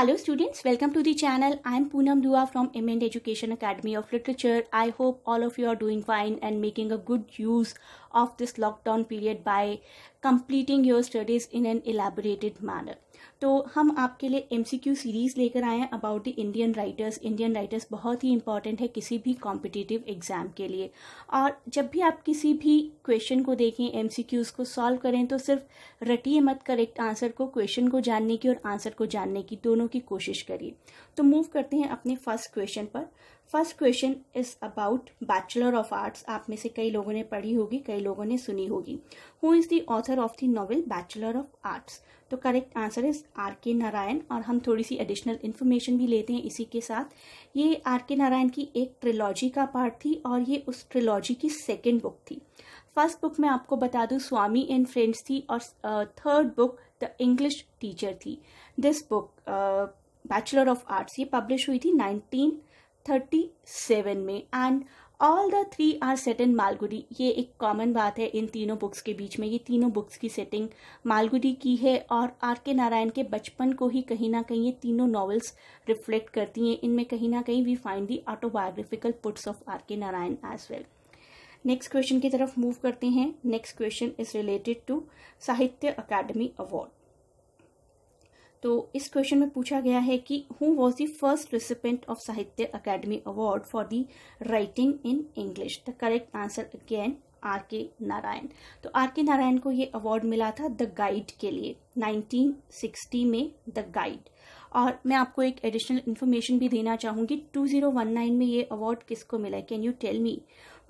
Hello students, welcome to the channel. I am Poonam Dua from MND Education Academy of Literature. I hope all of you are doing fine and making a good use of this lockdown period by completing your studies in an elaborated manner तो हम आपके लिए M series लेकर आए हैं about the Indian writers Indian writers बहुत ही important है किसी भी कॉम्पिटिटिव एग्ज़ाम के लिए और जब भी आप किसी भी क्वेश्चन को देखें एम को सॉल्व करें तो सिर्फ रटिए मत करेक्ट आंसर को क्वेश्चन को जानने की और आंसर को जानने की दोनों की कोशिश करिए तो मूव करते हैं अपने फर्स्ट क्वेश्चन पर first question is about Bachelor of Arts आप में से कई लोगों ने पढ़ी होगी कई लोगों ने सुनी होगी who is the author of the novel Bachelor of Arts तो correct answer is R K Narayan और हम थोड़ी सी एडिशनल इन्फॉर्मेशन भी लेते हैं इसी के साथ ये आर के नारायण की एक ट्रिलॉजी का पार्ट थी और ये उस ट्रिलॉजी की सेकेंड बुक थी फर्स्ट बुक मैं आपको बता दूँ स्वामी एंड फ्रेंड्स थी और third book The English Teacher थी this book Bachelor of Arts ये पब्लिश हुई थी नाइनटीन 37 में and all the three are set in Malgudi ये एक कॉमन बात है इन तीनों बुक्स के बीच में ये तीनों बुक्स की सेटिंग मालगुडी की है और आर के नारायण के बचपन को ही कहीं ना कहीं ये तीनों नॉवेल्स रिफ्लेक्ट करती हैं इनमें कहीं ना कहीं we find the autobiographical parts of R K Narayan as well next question की तरफ मूव करते हैं next question is related to Sahitya Akademi Award तो इस क्वेश्चन में पूछा गया है कि who was the first recipient of Sahitya Akademi Award for the writing in English the correct answer again R K Narayan तो आर के नारायण को ये अवार्ड मिला था द गाइड के लिए 1960 में द गाइड और मैं आपको एक एडिशनल इन्फॉर्मेशन भी देना चाहूँगी 2019 में ये अवार्ड किसको मिला है कैन यू टेल मी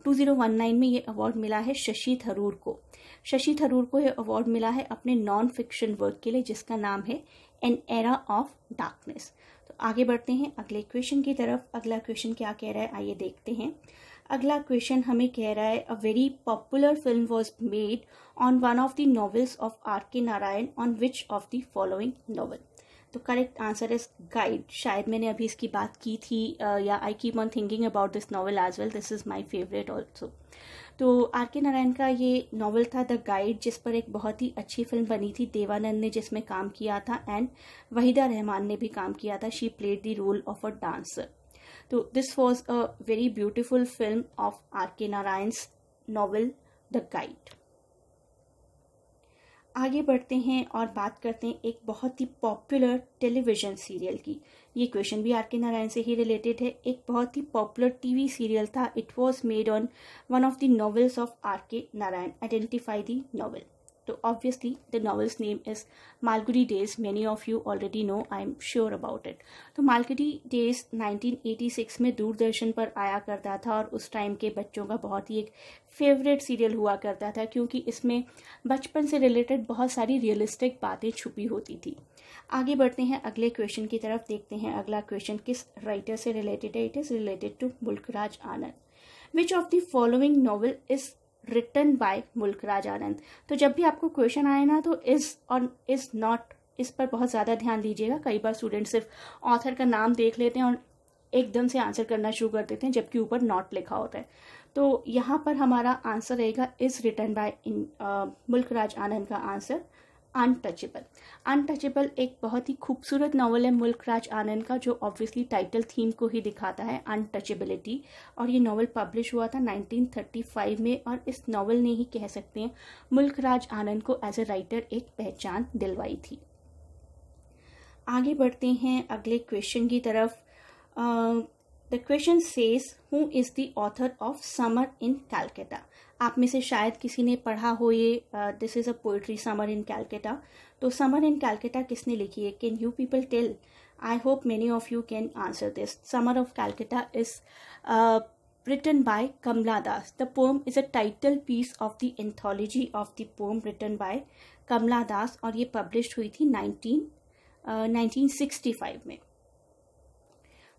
2019 में ये अवार्ड मिला है शशि थरूर को शशि थरूर को यह अवार्ड मिला है अपने नॉन फिक्शन वर्क के लिए जिसका नाम है एन एरा ऑफ डार्कनेस तो आगे बढ़ते हैं अगले क्वेश्चन की तरफ अगला क्वेश्चन क्या कह रहा है आइए देखते हैं अगला क्वेश्चन हमें कह रहा है a very popular film was made on one of the novels of R K Narayan on which of the following novel तो करेक्ट आंसर इज गाइड शायद मैंने अभी इसकी बात की थी या I keep on thinking about this novel as well this is my favourite also तो आर के नारायण का ये नावल था द गाइड जिस पर एक बहुत ही अच्छी फिल्म बनी थी देवानंद ने जिसमें काम किया था एंड वहीदा रहमान ने भी काम किया था she played the role of a dancer तो this was a very beautiful film of R K Narayan novel the guide आगे बढ़ते हैं और बात करते हैं एक बहुत ही पॉपुलर टेलीविज़न सीरियल की ये क्वेश्चन भी आर के नारायण से ही रिलेटेड है एक बहुत ही पॉपुलर टीवी सीरियल था it was made on one of the novels of R K Narayan identify the novel तो the novel's name is Malgudi Days many of you already know I am sure about it तो Malgudi days 1986 में दूरदर्शन पर आया करता था और उस टाइम के बच्चों का बहुत ही एक फेवरेट सीरियल हुआ करता था क्योंकि इसमें बचपन से रिलेटेड बहुत सारी रियलिस्टिक बातें छुपी होती थी आगे बढ़ते हैं अगले क्वेश्चन की तरफ देखते हैं अगला क्वेश्चन किस राइटर से रिलेटेड है it is related to Mulkraj Anand which of the following novel is written by Mulk Raj आनंद तो जब भी आपको क्वेश्चन आए ना तो इज़ और इज़ नॉट इस पर बहुत ज़्यादा ध्यान दीजिएगा कई बार स्टूडेंट सिर्फ ऑथर का नाम देख लेते हैं और एकदम से आंसर करना शुरू कर देते हैं जबकि ऊपर नॉट लिखा होता है तो यहाँ पर हमारा आंसर रहेगा is written by Mulk Raj आनंद का आंसर अनटचेबल अनटचेबल एक बहुत ही खूबसूरत नावल है मुल्क राज आनंद का जो ऑब्वियसली टाइटल थीम को ही दिखाता है अनटचेबिलिटी और ये नावल पब्लिश हुआ था 1935 में और इस नावल ने ही कह सकते हैं मुल्क राज आनंद को एज ए राइटर एक पहचान दिलवाई थी आगे बढ़ते हैं अगले क्वेश्चन की तरफ the question says who is the author of Summer in Calcutta आप में से शायद किसी ने पढ़ा हो ये this is a poetry Summer in Calcutta तो समर इन कैलकटा किसने लिखी है can you people tell I hope many of you can answer this Summer of Calcutta is written by Kamala Das the poem is a title piece of the anthology of the pome written by Kamala Das और ये publish हुई थी nineteen nineteen sixty five में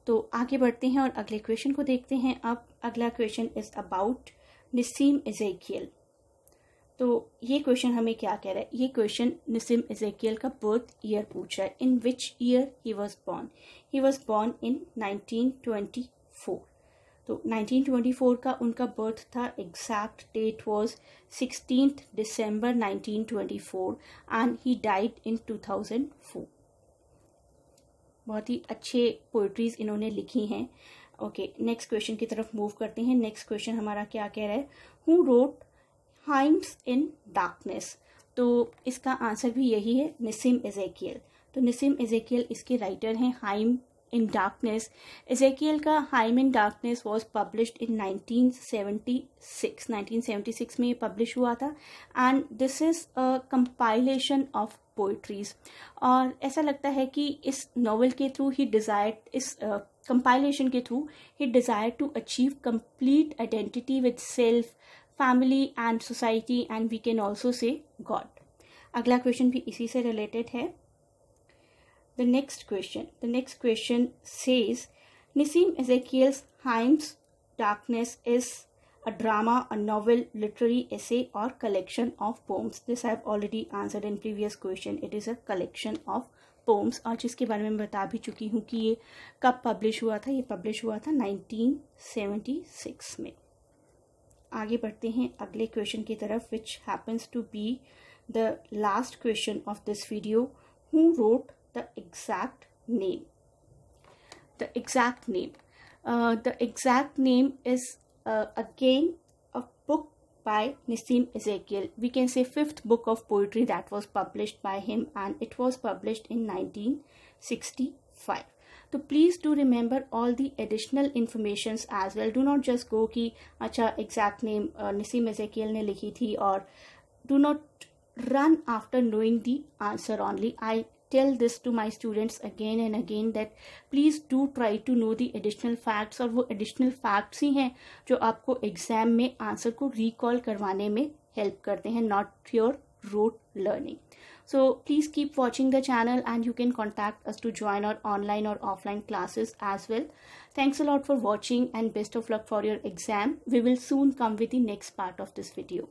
तो आगे बढ़ते हैं और अगले क्वेश्चन को देखते हैं अब अगला question is about Nissim Ezekiel तो ये क्वेश्चन हमें क्या कह रहा है ये क्वेश्चन नसीम इजेकियल का बर्थ ईयर पूछ रहा है in which year he was born he was born in four तो 1924 का उनका बर्थ था exact date was sixteen December 1924 and he died in 2004 बहुत ही अच्छे पोइट्रीज इन्होंने लिखी हैं ओके नेक्स्ट क्वेश्चन की तरफ मूव करते हैं नेक्स्ट क्वेश्चन हमारा क्या कह रहा है who wrote Hymns in Darkness तो इसका आंसर भी यही है निसिम एजेकियल तो निसिम एजेकियल इसके राइटर हैं हाइम इन डार्कनेस एजेकियल का Hymn in Darkness was published in 1976 1976 में ये पब्लिश हुआ था and this is a compilation of poetries और ऐसा लगता है कि इस नावल के थ्रू ही डिज़ायर इस uh, compilation ke through he desired to achieve complete identity with self family and society and we can also say god agla question bhi isi se related hai the next question the next question says nisim ezekiel's heim's darkness is a drama a novel literary essay or collection of poems this i have already answered in previous question it is a collection of poems और जिसके बारे में बता भी चुकी हूँ कि ये कब पब्लिश हुआ था ये पब्लिश हुआ था 1976 में आगे बढ़ते हैं अगले क्वेश्चन की तरफ which happens to be the last question of this video who wrote the exact name the exact name the exact name is again a book by Nisim Ezekiel. We can say fifth book of poetry that was published by him and it was published in 1965. So please do remember all the additional informations as well. Do not just go ki exact name uh, Nisim Ezekiel ne likhi thi or do not run after knowing the answer only. I tell this to my students again and again that please do try to know the additional facts or वो additional facts ही हैं जो आपको exam में answer को recall करवाने में help करते हैं rote learning. So please keep watching the channel and you can contact us to join our online or offline classes as well. Thanks a lot for watching and best of luck for your exam. We will soon come with the next part of this video.